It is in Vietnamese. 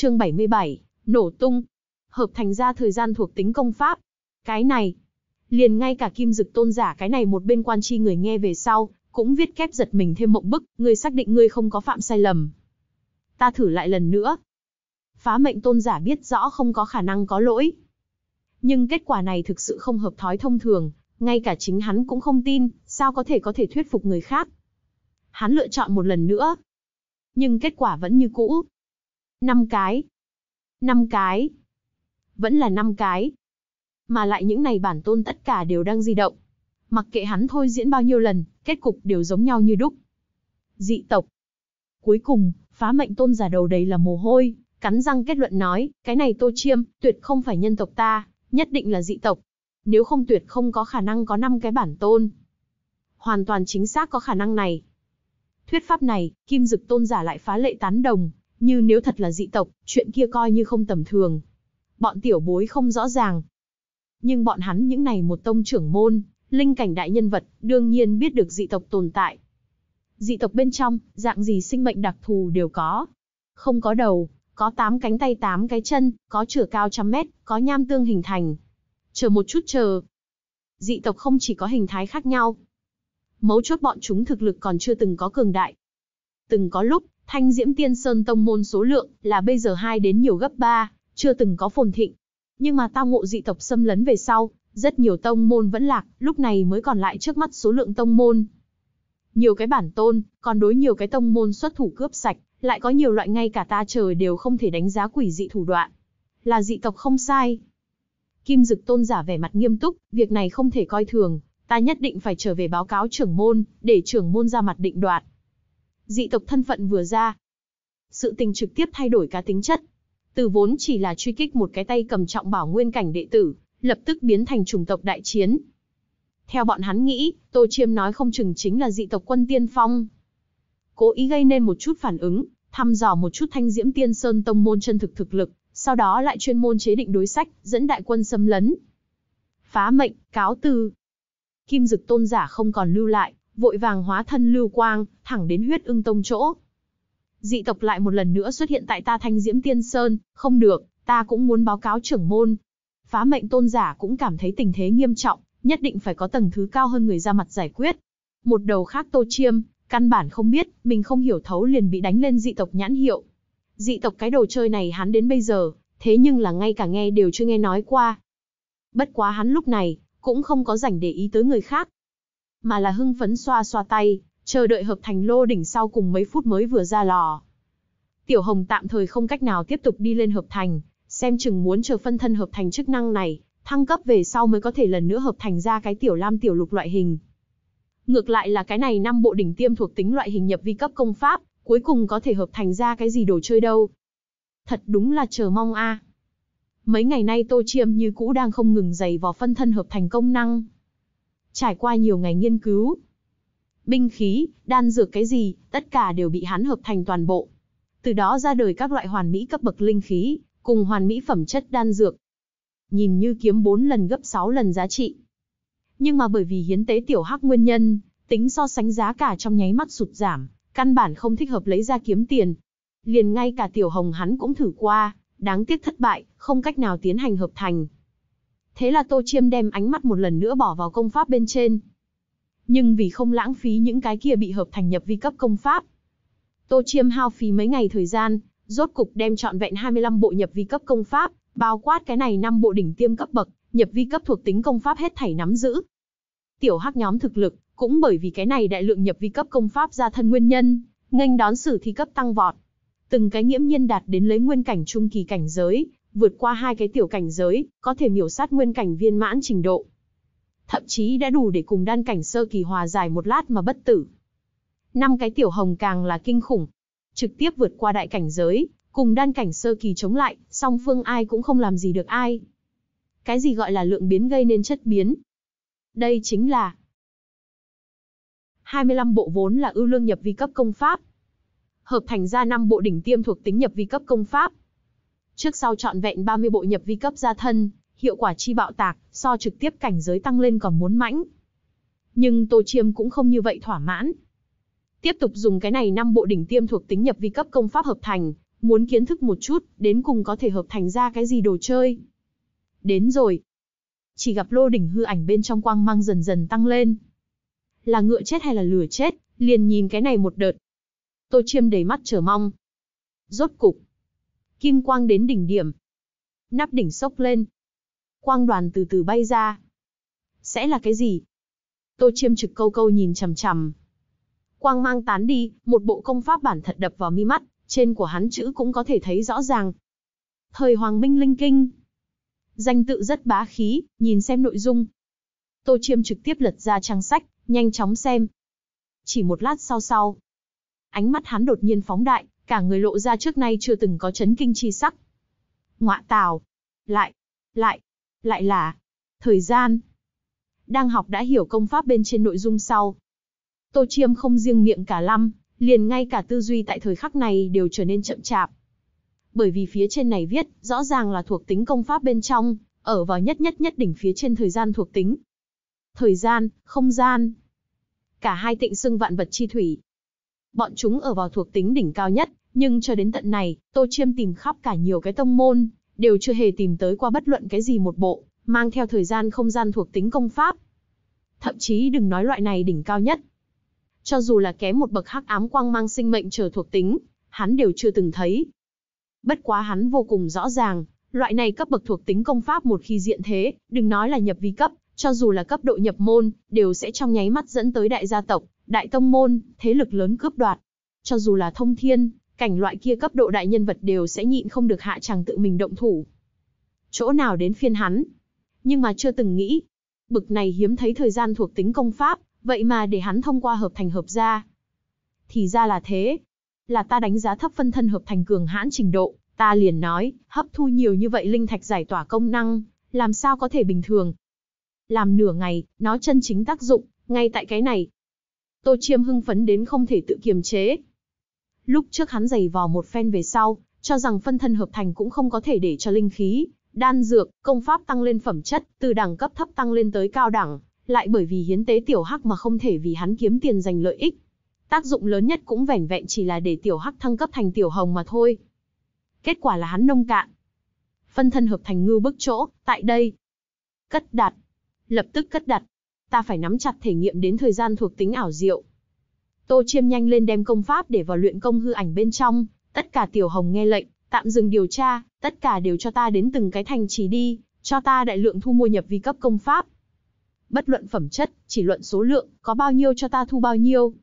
chương 77, nổ tung. Hợp thành ra thời gian thuộc tính công pháp. Cái này, liền ngay cả kim dực tôn giả cái này một bên quan chi người nghe về sau, cũng viết kép giật mình thêm mộng bức, người xác định người không có phạm sai lầm. Ta thử lại lần nữa. Phá mệnh tôn giả biết rõ không có khả năng có lỗi. Nhưng kết quả này thực sự không hợp thói thông thường, ngay cả chính hắn cũng không tin, sao có thể có thể thuyết phục người khác. Hắn lựa chọn một lần nữa. Nhưng kết quả vẫn như cũ, Năm cái. Năm cái. Vẫn là năm cái. Mà lại những này bản tôn tất cả đều đang di động. Mặc kệ hắn thôi diễn bao nhiêu lần, kết cục đều giống nhau như đúc. Dị tộc. Cuối cùng, phá mệnh tôn giả đầu đầy là mồ hôi, cắn răng kết luận nói, cái này tô chiêm, tuyệt không phải nhân tộc ta, nhất định là dị tộc. Nếu không tuyệt không có khả năng có năm cái bản tôn. Hoàn toàn chính xác có khả năng này. Thuyết pháp này, kim dực tôn giả lại phá lệ tán đồng, như nếu thật là dị tộc, chuyện kia coi như không tầm thường. Bọn tiểu bối không rõ ràng. Nhưng bọn hắn những này một tông trưởng môn, linh cảnh đại nhân vật, đương nhiên biết được dị tộc tồn tại. Dị tộc bên trong, dạng gì sinh mệnh đặc thù đều có. Không có đầu, có tám cánh tay tám cái chân, có chửa cao trăm mét, có nham tương hình thành. Chờ một chút chờ. Dị tộc không chỉ có hình thái khác nhau. Mấu chốt bọn chúng thực lực còn chưa từng có cường đại. Từng có lúc, Thanh Diễm Tiên Sơn tông môn số lượng là bây giờ hai đến nhiều gấp 3, chưa từng có phồn thịnh. Nhưng mà tao ngộ dị tộc xâm lấn về sau, rất nhiều tông môn vẫn lạc, lúc này mới còn lại trước mắt số lượng tông môn. Nhiều cái bản tôn, còn đối nhiều cái tông môn xuất thủ cướp sạch, lại có nhiều loại ngay cả ta trời đều không thể đánh giá quỷ dị thủ đoạn. Là dị tộc không sai. Kim Dực Tôn giả vẻ mặt nghiêm túc, việc này không thể coi thường, ta nhất định phải trở về báo cáo trưởng môn, để trưởng môn ra mặt định đoạt dị tộc thân phận vừa ra. Sự tình trực tiếp thay đổi cả tính chất. Từ vốn chỉ là truy kích một cái tay cầm trọng bảo nguyên cảnh đệ tử, lập tức biến thành chủng tộc đại chiến. Theo bọn hắn nghĩ, Tô Chiêm nói không chừng chính là dị tộc quân tiên phong. Cố ý gây nên một chút phản ứng, thăm dò một chút thanh diễm tiên sơn tông môn chân thực thực lực, sau đó lại chuyên môn chế định đối sách, dẫn đại quân xâm lấn. Phá mệnh, cáo từ. Kim dực tôn giả không còn lưu lại, vội vàng hóa thân lưu quang, thẳng đến huyết ưng tông chỗ. Dị tộc lại một lần nữa xuất hiện tại ta thanh diễm tiên sơn, không được, ta cũng muốn báo cáo trưởng môn. Phá mệnh tôn giả cũng cảm thấy tình thế nghiêm trọng, nhất định phải có tầng thứ cao hơn người ra mặt giải quyết. Một đầu khác tô chiêm, căn bản không biết, mình không hiểu thấu liền bị đánh lên dị tộc nhãn hiệu. Dị tộc cái đồ chơi này hắn đến bây giờ, thế nhưng là ngay cả nghe đều chưa nghe nói qua. Bất quá hắn lúc này, cũng không có rảnh để ý tới người khác, mà là hưng phấn xoa xoa tay, chờ đợi hợp thành lô đỉnh sau cùng mấy phút mới vừa ra lò. Tiểu Hồng tạm thời không cách nào tiếp tục đi lên hợp thành, xem chừng muốn chờ phân thân hợp thành chức năng này, thăng cấp về sau mới có thể lần nữa hợp thành ra cái tiểu lam tiểu lục loại hình. Ngược lại là cái này năm bộ đỉnh tiêm thuộc tính loại hình nhập vi cấp công pháp, cuối cùng có thể hợp thành ra cái gì đồ chơi đâu. Thật đúng là chờ mong a. Mấy ngày nay Tô Chiêm như cũ đang không ngừng giày vò phân thân hợp thành công năng, Trải qua nhiều ngày nghiên cứu, binh khí, đan dược cái gì, tất cả đều bị hắn hợp thành toàn bộ. Từ đó ra đời các loại hoàn mỹ cấp bậc linh khí, cùng hoàn mỹ phẩm chất đan dược. Nhìn như kiếm 4 lần gấp 6 lần giá trị. Nhưng mà bởi vì hiến tế tiểu hắc nguyên nhân, tính so sánh giá cả trong nháy mắt sụt giảm, căn bản không thích hợp lấy ra kiếm tiền. Liền ngay cả tiểu hồng hắn cũng thử qua, đáng tiếc thất bại, không cách nào tiến hành hợp thành, Thế là Tô Chiêm đem ánh mắt một lần nữa bỏ vào công pháp bên trên. Nhưng vì không lãng phí những cái kia bị hợp thành nhập vi cấp công pháp. Tô Chiêm hao phí mấy ngày thời gian, rốt cục đem trọn vẹn 25 bộ nhập vi cấp công pháp, bao quát cái này 5 bộ đỉnh tiêm cấp bậc, nhập vi cấp thuộc tính công pháp hết thảy nắm giữ. Tiểu hắc nhóm thực lực, cũng bởi vì cái này đại lượng nhập vi cấp công pháp ra thân nguyên nhân, nghênh đón sử thi cấp tăng vọt. Từng cái nghiễm nhiên đạt đến lấy nguyên cảnh trung kỳ cảnh giới, vượt qua hai cái tiểu cảnh giới, có thể miểu sát nguyên cảnh viên mãn trình độ. Thậm chí đã đủ để cùng đan cảnh sơ kỳ hòa giải một lát mà bất tử. Năm cái tiểu hồng càng là kinh khủng, trực tiếp vượt qua đại cảnh giới, cùng đan cảnh sơ kỳ chống lại, song phương ai cũng không làm gì được ai. Cái gì gọi là lượng biến gây nên chất biến? Đây chính là 25 bộ vốn là ưu lương nhập vi cấp công pháp. Hợp thành ra 5 bộ đỉnh tiêm thuộc tính nhập vi cấp công pháp, Trước sau trọn vẹn 30 bộ nhập vi cấp gia thân, hiệu quả chi bạo tạc, so trực tiếp cảnh giới tăng lên còn muốn mãnh. Nhưng Tô Chiêm cũng không như vậy thỏa mãn. Tiếp tục dùng cái này năm bộ đỉnh tiêm thuộc tính nhập vi cấp công pháp hợp thành, muốn kiến thức một chút, đến cùng có thể hợp thành ra cái gì đồ chơi. Đến rồi. Chỉ gặp lô đỉnh hư ảnh bên trong quang mang dần dần tăng lên. Là ngựa chết hay là lửa chết, liền nhìn cái này một đợt. Tô Chiêm đầy mắt chờ mong. Rốt cục, kim quang đến đỉnh điểm. Nắp đỉnh sốc lên. Quang đoàn từ từ bay ra. Sẽ là cái gì? Tô chiêm trực câu câu nhìn chằm chằm. Quang mang tán đi, một bộ công pháp bản thật đập vào mi mắt, trên của hắn chữ cũng có thể thấy rõ ràng. Thời Hoàng Minh Linh Kinh. Danh tự rất bá khí, nhìn xem nội dung. Tô Chiêm trực tiếp lật ra trang sách, nhanh chóng xem. Chỉ một lát sau sau. Ánh mắt hắn đột nhiên phóng đại, cả người lộ ra trước nay chưa từng có chấn kinh chi sắc. Ngoạ tào, lại, lại, lại là, thời gian. Đang học đã hiểu công pháp bên trên nội dung sau. Tô Chiêm không riêng miệng cả lăm, liền ngay cả tư duy tại thời khắc này đều trở nên chậm chạp. Bởi vì phía trên này viết, rõ ràng là thuộc tính công pháp bên trong, ở vào nhất nhất nhất đỉnh phía trên thời gian thuộc tính. Thời gian, không gian. Cả hai tịnh xưng vạn vật chi thủy, bọn chúng ở vào thuộc tính đỉnh cao nhất, nhưng cho đến tận này, Tô Chiêm tìm khắp cả nhiều cái tông môn, đều chưa hề tìm tới qua bất luận cái gì một bộ, mang theo thời gian không gian thuộc tính công pháp. Thậm chí đừng nói loại này đỉnh cao nhất. Cho dù là kém một bậc hắc ám quang mang sinh mệnh trở thuộc tính, hắn đều chưa từng thấy. Bất quá hắn vô cùng rõ ràng, loại này cấp bậc thuộc tính công pháp một khi diện thế, đừng nói là nhập vi cấp, cho dù là cấp độ nhập môn, đều sẽ trong nháy mắt dẫn tới đại gia tộc, đại tông môn, thế lực lớn cướp đoạt. Cho dù là thông thiên, cảnh loại kia cấp độ đại nhân vật đều sẽ nhịn không được hạ chàng tự mình động thủ. Chỗ nào đến phiên hắn? Nhưng mà chưa từng nghĩ. Bực này hiếm thấy thời gian thuộc tính công pháp, vậy mà để hắn thông qua hợp thành hợp ra. Thì ra là thế. Là ta đánh giá thấp phân thân hợp thành cường hãn trình độ, ta liền nói, hấp thu nhiều như vậy linh thạch giải tỏa công năng, làm sao có thể bình thường. Làm nửa ngày, nó chân chính tác dụng, ngay tại cái này, Tô Chiêm hưng phấn đến không thể tự kiềm chế. Lúc trước hắn giày vò một phen về sau, cho rằng phân thân hợp thành cũng không có thể để cho linh khí, đan dược, công pháp tăng lên phẩm chất, từ đẳng cấp thấp tăng lên tới cao đẳng, lại bởi vì hiến tế tiểu hắc mà không thể vì hắn kiếm tiền giành lợi ích. Tác dụng lớn nhất cũng vẻn vẹn chỉ là để tiểu hắc thăng cấp thành tiểu hồng mà thôi. Kết quả là hắn nông cạn. Phân thân hợp thành ngư bức chỗ, tại đây. Cất đặt. Lập tức cất đặt ta phải nắm chặt thể nghiệm đến thời gian thuộc tính ảo diệu. Tô Chiêm nhanh lên đem công pháp để vào luyện công hư ảnh bên trong, tất cả tiểu hồng nghe lệnh, tạm dừng điều tra, tất cả đều cho ta đến từng cái thành trì đi, cho ta đại lượng thu mua nhập vi cấp công pháp. Bất luận phẩm chất, chỉ luận số lượng, có bao nhiêu cho ta thu bao nhiêu.